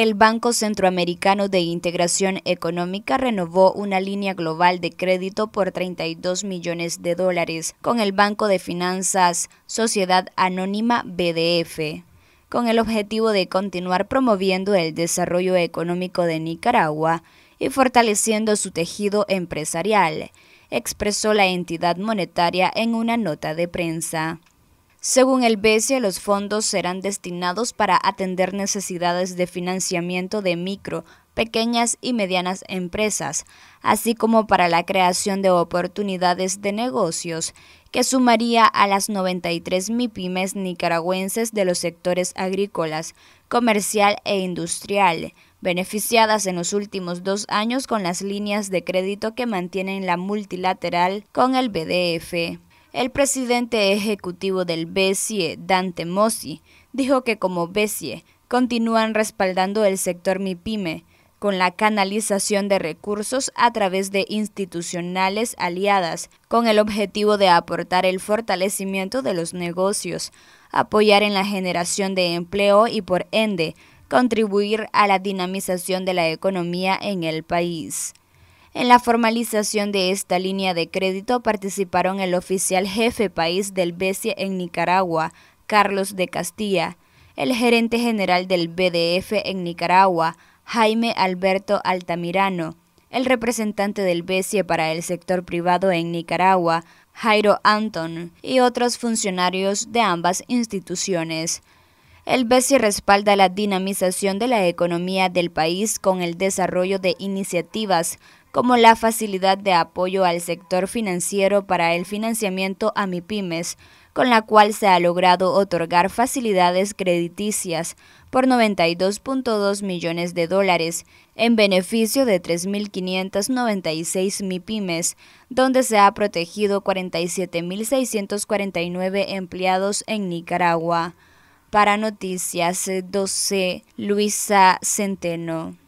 el Banco Centroamericano de Integración Económica renovó una línea global de crédito por 32 millones de dólares con el Banco de Finanzas Sociedad Anónima BDF, con el objetivo de continuar promoviendo el desarrollo económico de Nicaragua y fortaleciendo su tejido empresarial, expresó la entidad monetaria en una nota de prensa. Según el BCE, los fondos serán destinados para atender necesidades de financiamiento de micro, pequeñas y medianas empresas, así como para la creación de oportunidades de negocios, que sumaría a las 93 MIPIMES nicaragüenses de los sectores agrícolas, comercial e industrial, beneficiadas en los últimos dos años con las líneas de crédito que mantienen la multilateral con el BDF. El presidente ejecutivo del BESIE, Dante Mossi, dijo que como BESIE continúan respaldando el sector MIPYME con la canalización de recursos a través de institucionales aliadas, con el objetivo de aportar el fortalecimiento de los negocios, apoyar en la generación de empleo y, por ende, contribuir a la dinamización de la economía en el país. En la formalización de esta línea de crédito participaron el oficial jefe país del BCE en Nicaragua, Carlos de Castilla, el gerente general del BDF en Nicaragua, Jaime Alberto Altamirano, el representante del BCE para el sector privado en Nicaragua, Jairo Anton, y otros funcionarios de ambas instituciones. El BCE respalda la dinamización de la economía del país con el desarrollo de iniciativas como la facilidad de apoyo al sector financiero para el financiamiento a MIPIMES, con la cual se ha logrado otorgar facilidades crediticias por 92.2 millones de dólares en beneficio de 3.596 MIPIMES, donde se ha protegido 47.649 empleados en Nicaragua. Para Noticias 12, Luisa Centeno.